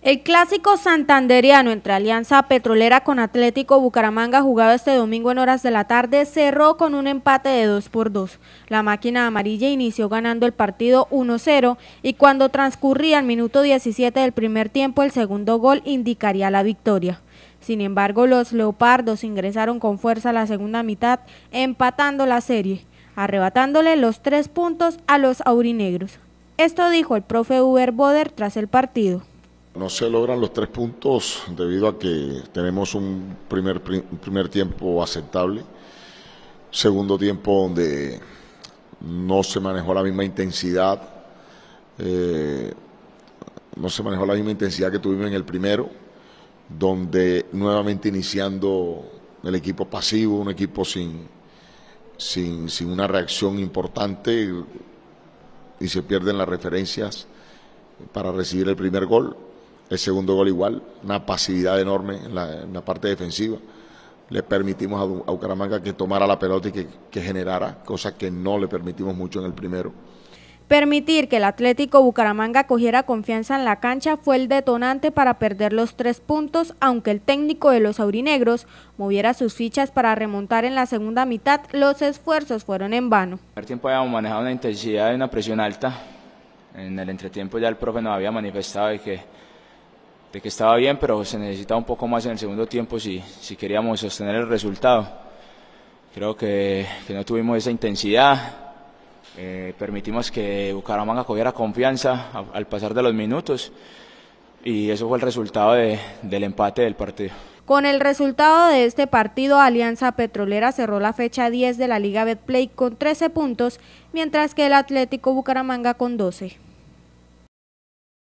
El clásico santanderiano entre Alianza Petrolera con Atlético Bucaramanga jugado este domingo en horas de la tarde cerró con un empate de 2 por 2. La máquina amarilla inició ganando el partido 1-0 y cuando transcurría el minuto 17 del primer tiempo el segundo gol indicaría la victoria. Sin embargo, los leopardos ingresaron con fuerza a la segunda mitad empatando la serie, arrebatándole los tres puntos a los aurinegros. Esto dijo el profe Uber Boder tras el partido no se logran los tres puntos debido a que tenemos un primer, primer tiempo aceptable, segundo tiempo donde no se manejó la misma intensidad, eh, no se manejó la misma intensidad que tuvimos en el primero, donde nuevamente iniciando el equipo pasivo, un equipo sin, sin, sin una reacción importante y se pierden las referencias para recibir el primer gol. El segundo gol igual, una pasividad enorme en la, parte defensiva. Le permitimos a, Bucaramanga que tomara la pelota y que, generara, cosa que no le permitimos mucho en el primero. Permitir que el Atlético Bucaramanga cogiera confianza en la cancha fue el detonante para perder los tres puntos, aunque el técnico de los aurinegros moviera sus fichas para remontar en la segunda mitad, los esfuerzos fueron en vano. el tiempo habíamos manejado una intensidad y una presión alta. En el entretiempo ya el profe nos había manifestado de que de que estaba bien, pero se necesitaba un poco más en el segundo tiempo si, si queríamos sostener el resultado. Creo que, no tuvimos esa intensidad, eh, permitimos que Bucaramanga cogiera confianza al pasar de los minutos y eso fue el resultado del empate del partido. Con el resultado de este partido, Alianza Petrolera cerró la fecha 10 de la Liga Betplay con 13 puntos, mientras que el Atlético Bucaramanga con 12.